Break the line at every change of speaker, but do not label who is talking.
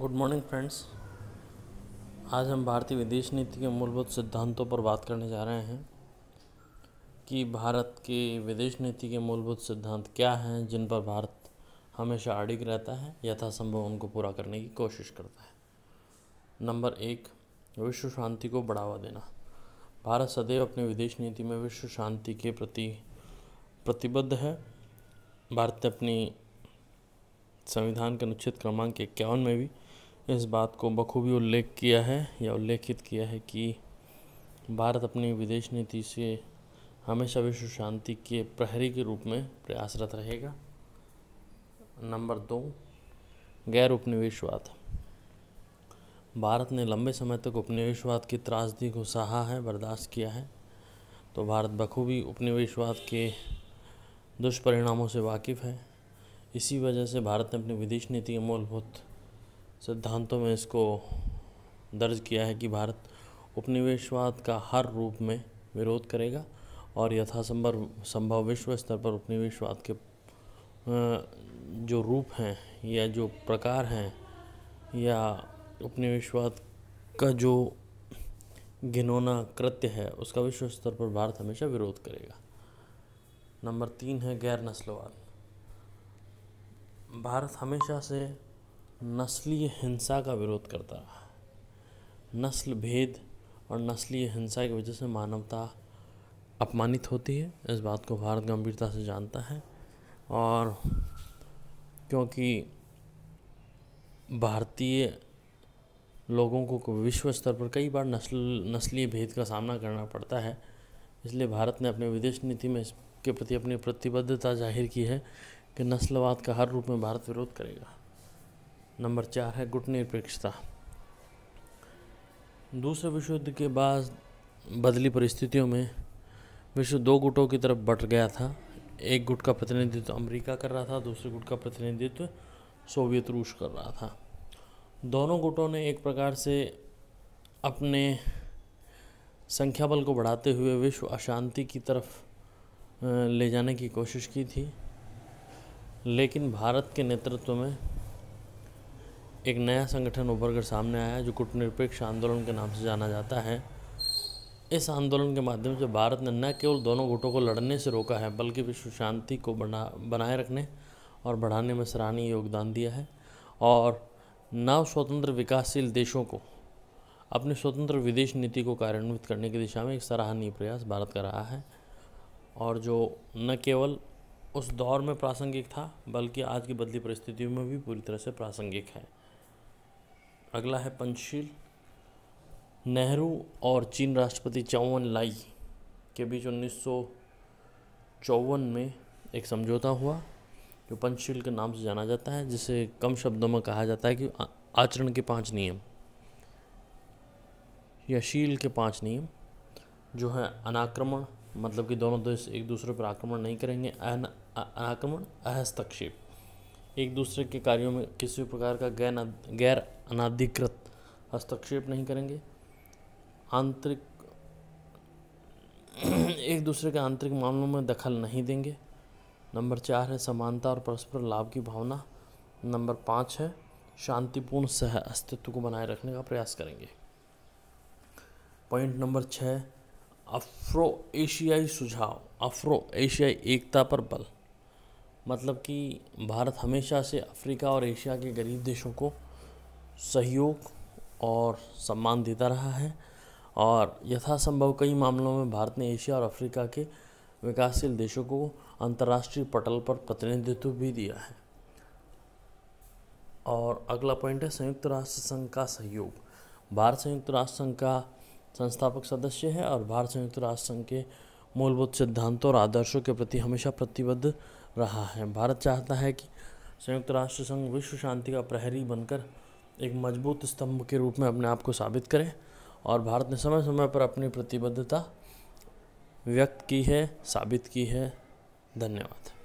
good morning friends आज हम भारतीय विदेश नीति के मूलभूत सिद्धांतों पर बात करने जा रहे हैं कि भारत की विदेश नीति के मूलभूत सिद्धांत क्या हैं जिन पर भारत हमेशा अड़िग रहता है यथासंभव उनको पूरा करने की कोशिश करता है नंबर एक विश्व शांति को बढ़ावा देना भारत सदैव अपनी विदेश नीति में विश्व शांति के प्रति प्रतिबद्ध है भारत ने अपनी संविधान के अनुच्छेद क्रमांक इक्यावन में भी इस बात को बखूबी उल्लेख किया है या उल्लेखित किया है कि भारत अपनी विदेश नीति से हमेशा विश्व शांति के प्रहरी के रूप में प्रयासरत रहेगा नंबर दो गैर उपनिवेशवाद भारत ने लंबे समय तक उपनिवेशवाद की त्रासदी को सहा है बर्दाश्त किया है तो भारत बखूबी उपनिवेशवाद के दुष्परिणामों से वाकिफ़ है इसी वजह से भारत ने अपनी विदेश नीति के मूलभूत सिद्धांतों में इसको दर्ज किया है कि भारत उपनिवेशवाद का हर रूप में विरोध करेगा और यथासंभव संभव विश्व स्तर पर उपनिवेशवाद के जो रूप हैं या जो प्रकार हैं या उपनिवेशवाद का जो घिनौना कृत्य है उसका विश्व स्तर पर भारत हमेशा विरोध करेगा नंबर तीन है गैर नस्लवाद भारत हमेशा से नस्लीय हिंसा का विरोध करता रहा नस्ल भेद और नस्लीय हिंसा की वजह से मानवता अपमानित होती है इस बात को भारत गंभीरता से जानता है और क्योंकि भारतीय लोगों को विश्व स्तर पर कई बार नस्ल नस्लीय भेद का सामना करना पड़ता है इसलिए भारत ने अपने विदेश नीति में इसके प्रति अपनी प्रतिबद्धता जाहिर की है कि नस्लवाद का हर रूप में भारत विरोध करेगा नंबर चार है गुट निरपेक्षता दूसरे विश्व युद्ध के बाद बदली परिस्थितियों में विश्व दो गुटों की तरफ बट गया था एक गुट का प्रतिनिधित्व अमेरिका कर रहा था दूसरे गुट का प्रतिनिधित्व सोवियत रूस कर रहा था दोनों गुटों ने एक प्रकार से अपने संख्या बल को बढ़ाते हुए विश्व अशांति की तरफ ले जाने की कोशिश की थी लेकिन भारत के नेतृत्व में एक नया संगठन उभर कर सामने आया जो कूटनिरपेक्ष आंदोलन के नाम से जाना जाता है इस आंदोलन के माध्यम से भारत ने न केवल दोनों गुटों को लड़ने से रोका है बल्कि विश्व शांति को बना बनाए रखने और बढ़ाने में सराहनीय योगदान दिया है और नव स्वतंत्र विकासशील देशों को अपने स्वतंत्र विदेश नीति को कार्यान्वित करने की दिशा में एक सराहनीय प्रयास भारत कर रहा है और जो न केवल उस दौर में प्रासंगिक था बल्कि आज की बदली परिस्थितियों में भी पूरी तरह से प्रासंगिक है अगला है पंचशील नेहरू और चीन राष्ट्रपति चौवन लाई के बीच उन्नीस चौवन में एक समझौता हुआ जो पंचशील के नाम से जाना जाता है जिसे कम शब्दों में कहा जाता है कि आचरण के पांच नियम या शील के पांच नियम जो है अनाक्रमण मतलब कि दोनों देश एक दूसरे पर आक्रमण नहीं करेंगे अनाक्रमण अहस्तक्षेप एक दूसरे के कार्यों में किसी प्रकार का गैर गैर अनाधिकृत हस्तक्षेप नहीं करेंगे आंतरिक एक दूसरे के आंतरिक मामलों में दखल नहीं देंगे नंबर चार है समानता और परस्पर लाभ की भावना नंबर पाँच है शांतिपूर्ण सह अस्तित्व को बनाए रखने का प्रयास करेंगे पॉइंट नंबर छः अफ्रो एशियाई सुझाव अफ्रो एशियाई एकता पर बल मतलब कि भारत हमेशा से अफ्रीका और एशिया के गरीब देशों को सहयोग और सम्मान देता रहा है और यथासंभव कई मामलों में भारत ने एशिया और अफ्रीका के विकासशील देशों को अंतर्राष्ट्रीय पटल पर प्रतिनिधित्व भी दिया है और अगला पॉइंट है संयुक्त राष्ट्र संघ का सहयोग भारत संयुक्त राष्ट्र संघ का संस्थापक सदस्य है और भारत संयुक्त राष्ट्र संघ के मूलभूत सिद्धांतों और आदर्शों के प्रति हमेशा प्रतिबद्ध रहा है भारत चाहता है कि संयुक्त राष्ट्र संघ विश्व शांति का प्रहरी बनकर एक मजबूत स्तंभ के रूप में अपने आप को साबित करें और भारत ने समय समय पर अपनी प्रतिबद्धता व्यक्त की है साबित की है धन्यवाद